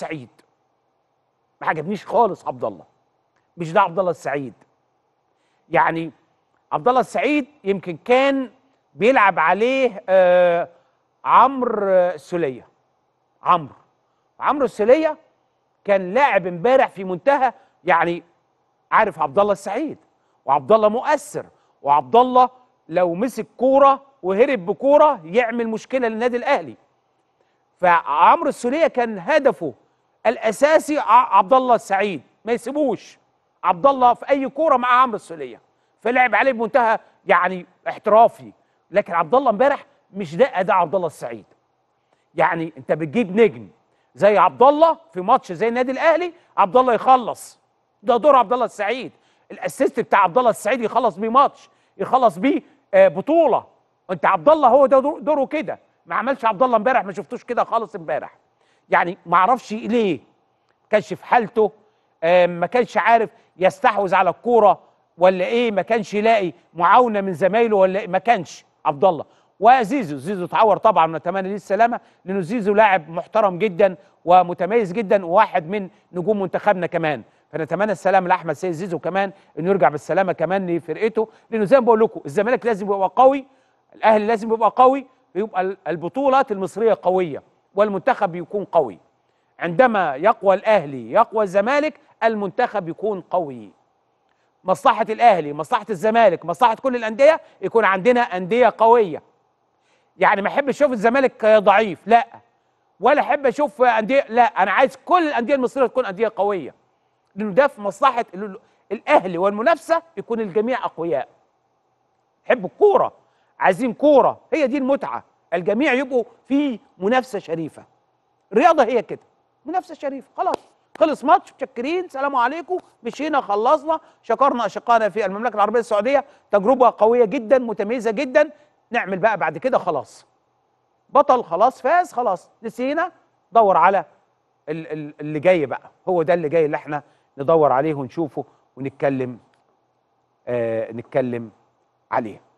سعيد ما عجبنيش خالص عبد الله مش ده عبد الله السعيد يعني عبد الله السعيد يمكن كان بيلعب عليه آه عمرو السليه عمرو عمرو السوليه كان لاعب امبارح في منتهى يعني عارف عبد الله السعيد وعبد الله مؤثر وعبد الله لو مسك كوره وهرب بكوره يعمل مشكله للنادي الاهلي فعمرو السوليه كان هدفه الاساسي عبد الله السعيد ما يسيبوش عبد الله في اي كوره مع عمرو السوليه فلعب عليه بمنتهى يعني احترافي لكن عبد الله امبارح مش ده اداء عبد الله السعيد يعني انت بتجيب نجم زي عبد الله في ماتش زي النادي الاهلي عبد الله يخلص ده دور عبد الله السعيد الاسيست بتاع عبد الله السعيد يخلص بيه ماتش يخلص بيه آه، بطوله انت عبد الله هو ده دوره كده ما عملش عبد الله امبارح ما شفتوش كده خالص امبارح يعني ما عرفش ليه ما كانش في حالته آه، ما كانش عارف يستحوذ على الكوره ولا ايه ما كانش يلاقي معاونه من زمايله ولا إيه ما كانش عبد الله وزيزو زيزو اتعور طبعا ونتمنى ليه السلامه لانه زيزو لاعب محترم جدا ومتميز جدا وواحد من نجوم منتخبنا كمان فنتمنى السلامه لاحمد سيد زيزو كمان انه يرجع بالسلامه كمان لفرقته لانه زي ما بقول لكم الزمالك لازم يبقى قوي الاهلي لازم يبقى قوي يبقى البطولات المصريه قويه والمنتخب يكون قوي عندما يقوى الاهلي يقوى الزمالك المنتخب يكون قوي مصلحه الاهلي مصلحه الزمالك مصلحه كل الانديه يكون عندنا انديه قويه يعني ما احبش اشوف الزمالك ضعيف لا ولا احب اشوف انديه لا انا عايز كل الانديه المصريه تكون انديه قويه لانه ده في مصلحه الاهلي والمنافسه يكون الجميع اقوياء حب الكوره عايزين كوره هي دي المتعه الجميع يبقوا في منافسه شريفه الرياضه هي كده منافسه شريفه خلاص خلص ماتش متشكرين سلام عليكم مشينا خلصنا شكرنا اشقائنا في المملكه العربيه السعوديه تجربه قويه جدا متميزه جدا نعمل بقى بعد كده خلاص بطل خلاص فاز خلاص نسينا دور على اللي جاي بقى هو ده اللي جاي اللي احنا ندور عليه ونشوفه ونتكلم آه نتكلم عليه